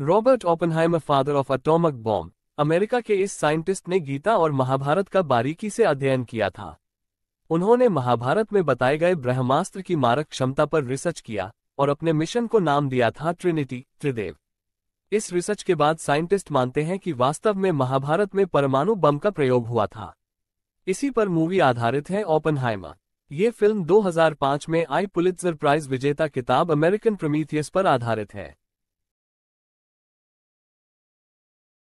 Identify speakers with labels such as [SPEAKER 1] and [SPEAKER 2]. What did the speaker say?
[SPEAKER 1] Robert Oppenheimer father of atomic bomb America के इस scientist ने गीता और महाभारत का बारीकी से अध्ययन किया था उन्होंने महाभारत में बताए गए ब्रह्मास्त्र की मारक क्षमता पर रिसर्च किया और अपने मिशन को नाम दिया था ट्रिनिटी त्रिदेव इस रिसर्च के बाद साइंटिस्ट मानते हैं कि वास्तव में महाभारत में परमाणु बम का प्रयोग हुआ था इसी पर मूवी आधारित है ओपनहाइमा ये फिल्म 2005 में आई पुलित्जर प्राइज विजेता किताब अमेरिकन प्रमीथियस पर आधारित है